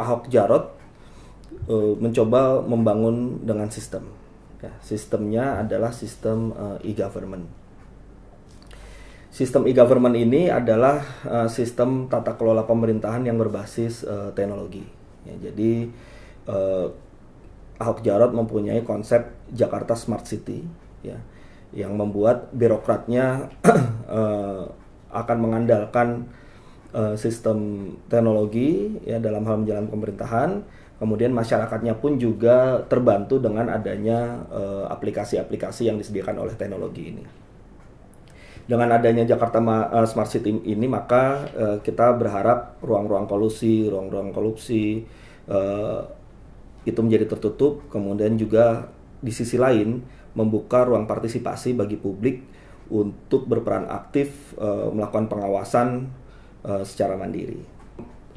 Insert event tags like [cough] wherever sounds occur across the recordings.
Ahok Jarot eh, mencoba membangun dengan sistem. Ya, sistemnya adalah sistem eh, e-government. Sistem e-government ini adalah eh, sistem tata kelola pemerintahan yang berbasis teknologi. Ya, jadi Ahok Jarot mempunyai konsep Jakarta Smart City, ya, yang membuat birokratnya [clears throat] akan mengandalkan uh, sistem teknologi ya dalam hal menjalankan pemerintahan kemudian masyarakatnya pun juga terbantu dengan adanya eh, aplikasi-aplikasi yang disediakan oleh teknologi ini. Dengan adanya Jakarta Ma eh, Smart City ini maka uh, kita berharap ruang-ruang kolusi, ruang-ruang korupsi uh, itu menjadi tertutup, kemudian juga di sisi lain membuka ruang partisipasi bagi publik untuk berperan aktif uh, melakukan pengawasan uh, secara mandiri.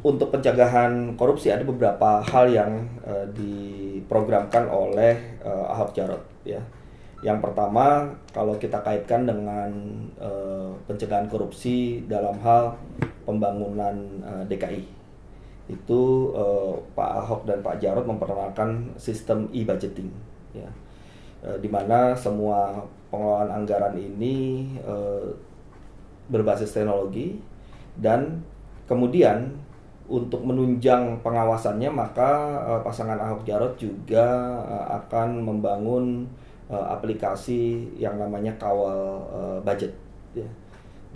Untuk pencegahan korupsi ada beberapa hal yang uh, diprogramkan oleh uh, Ahok Jarot ya. Yang pertama kalau kita kaitkan dengan uh, pencegahan korupsi dalam hal pembangunan uh, DKI itu uh, Pak Ahok dan Pak Jarot memperkenalkan sistem e-budgeting ya uh, di mana semua pengelolaan anggaran ini uh, berbasis teknologi dan kemudian untuk menunjang pengawasannya maka uh, pasangan Ahok Jarot juga uh, akan membangun uh, aplikasi yang namanya Kawal uh, Budget ya.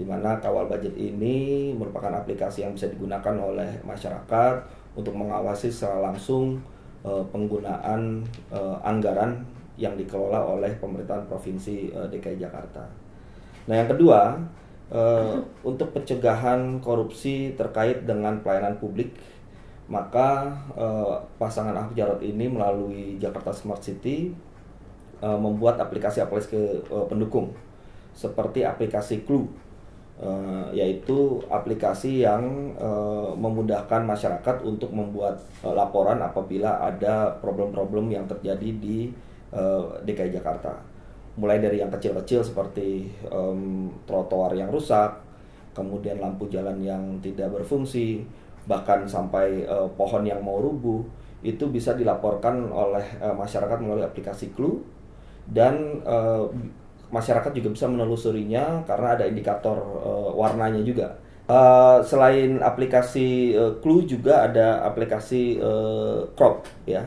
mana Kawal Budget ini merupakan aplikasi yang bisa digunakan oleh masyarakat untuk mengawasi secara langsung uh, penggunaan uh, anggaran yang dikelola oleh pemerintahan provinsi uh, DKI Jakarta. Nah, yang kedua, uh, untuk pencegahan korupsi terkait dengan pelayanan publik maka uh, pasangan Ahok Jarot ini melalui Jakarta Smart City uh, membuat aplikasi-aplikasi ke uh, pendukung seperti aplikasi Clue uh, yaitu aplikasi yang uh, memudahkan masyarakat untuk membuat uh, laporan apabila ada problem-problem yang terjadi di uh, DKI Jakarta mulai dari yang kecil-kecil seperti um, trotoar yang rusak, kemudian lampu jalan yang tidak berfungsi, bahkan sampai uh, pohon yang mau rubuh, itu bisa dilaporkan oleh uh, masyarakat melalui aplikasi Clue dan uh, masyarakat juga bisa menelusurinya karena ada indikator uh, warnanya juga. Uh, selain aplikasi uh, Clue juga ada aplikasi uh, Crop ya,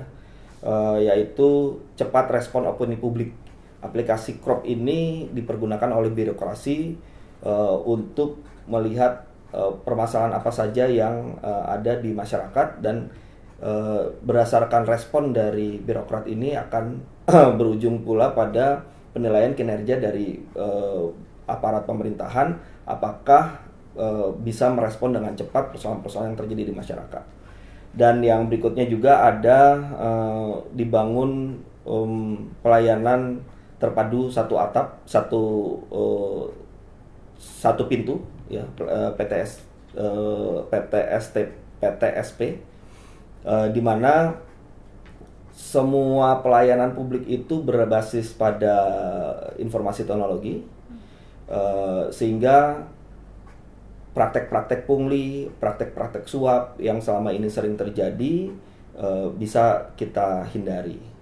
uh, yaitu cepat respon opini publik aplikasi crop ini dipergunakan oleh birokrasi uh, untuk melihat uh, permasalahan apa saja yang uh, ada di masyarakat dan uh, berdasarkan respon dari birokrat ini akan [clears throat] berujung pula pada penilaian kinerja dari uh, aparat pemerintahan apakah uh, bisa merespon dengan cepat persoalan-persoalan yang terjadi di masyarakat. Dan yang berikutnya juga ada uh, dibangun um, pelayanan terpadu satu atap satu uh, satu pintu ya PTS uh, eh, PTST eh, PTSP uh, di mana semua pelayanan publik itu berbasis pada informasi teknologi uh, sehingga praktek-praktek pungli, praktek-praktek suap yang selama ini sering terjadi uh, bisa kita hindari.